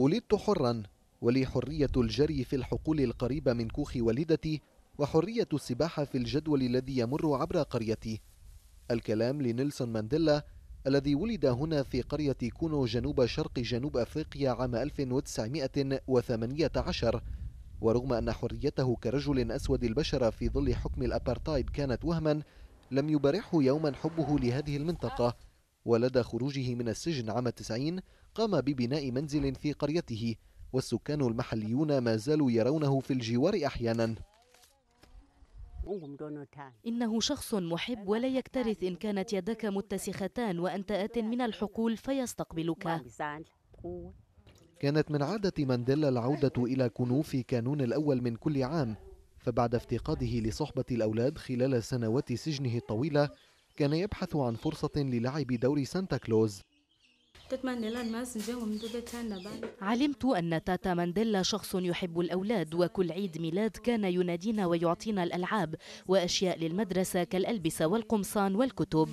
ولدت حرا ولي حرية الجري في الحقول القريبة من كوخ والدتي وحرية السباحة في الجدول الذي يمر عبر قريتي الكلام لنيلسون مانديلا الذي ولد هنا في قرية كونو جنوب شرق جنوب أفريقيا عام 1918 ورغم أن حريته كرجل أسود البشرة في ظل حكم الأبرتايد كانت وهما لم يبرحه يوما حبه لهذه المنطقة ولدى خروجه من السجن عام 90 قام ببناء منزل في قريته والسكان المحليون ما زالوا يرونه في الجوار أحيانا إنه شخص محب ولا يكترث إن كانت يداك متسختان وأنت آت من الحقول فيستقبلك كانت من عادة مانديلا العودة إلى كونو في كانون الأول من كل عام فبعد افتقاده لصحبة الأولاد خلال سنوات سجنه الطويلة كان يبحث عن فرصة للعب دور سانتا كلوز علمت أن تاتا مانديلا شخص يحب الأولاد وكل عيد ميلاد كان ينادينا ويعطينا الألعاب وأشياء للمدرسة كالألبسة والقمصان والكتب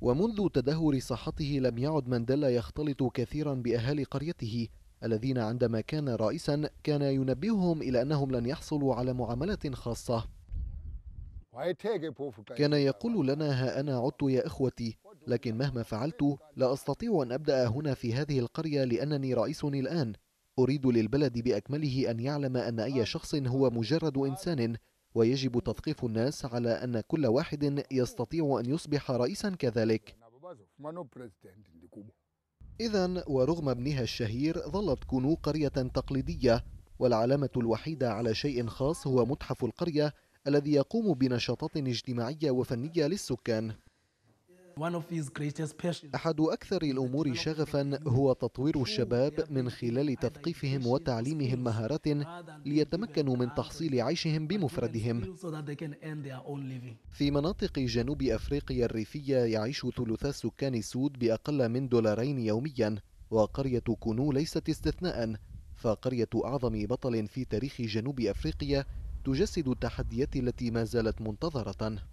ومنذ تدهور صحته لم يعد مانديلا يختلط كثيرا بأهالي قريته الذين عندما كان رئيسا كان ينبههم إلى أنهم لن يحصلوا على معاملة خاصة كان يقول لنا ها أنا عدت يا إخوتي لكن مهما فعلت لا أستطيع أن أبدأ هنا في هذه القرية لأنني رئيس الآن أريد للبلد بأكمله أن يعلم أن أي شخص هو مجرد إنسان ويجب تثقيف الناس على أن كل واحد يستطيع أن يصبح رئيسا كذلك إذا ورغم ابنها الشهير ظلت كونو قرية تقليدية والعلامة الوحيدة على شيء خاص هو متحف القرية الذي يقوم بنشاطات اجتماعية وفنية للسكان أحد أكثر الأمور شغفا هو تطوير الشباب من خلال تثقيفهم وتعليمهم مهارات ليتمكنوا من تحصيل عيشهم بمفردهم في مناطق جنوب أفريقيا الريفية يعيش ثلثا سكان السود بأقل من دولارين يوميا وقرية كونو ليست استثناء فقرية أعظم بطل في تاريخ جنوب أفريقيا تجسد التحديات التي ما زالت منتظرة